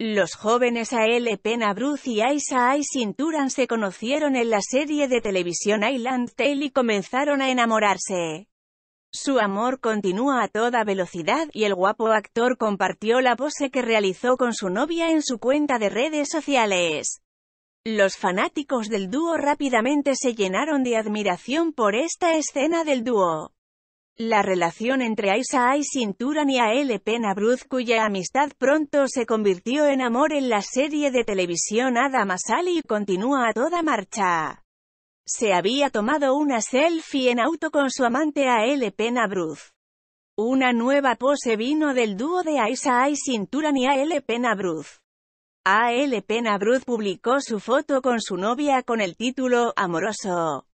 Los jóvenes A.L. Pena Bruce y Aisa Sinturan se conocieron en la serie de televisión Island Tale y comenzaron a enamorarse. Su amor continúa a toda velocidad, y el guapo actor compartió la pose que realizó con su novia en su cuenta de redes sociales. Los fanáticos del dúo rápidamente se llenaron de admiración por esta escena del dúo. La relación entre Aisa y Turan y A.L. Penabruz cuya amistad pronto se convirtió en amor en la serie de televisión Adam Masali continúa a toda marcha. Se había tomado una selfie en auto con su amante A.L. Penabruz. Una nueva pose vino del dúo de Aisa y Turan y A.L. A. A.L. Penabruz publicó su foto con su novia con el título «Amoroso».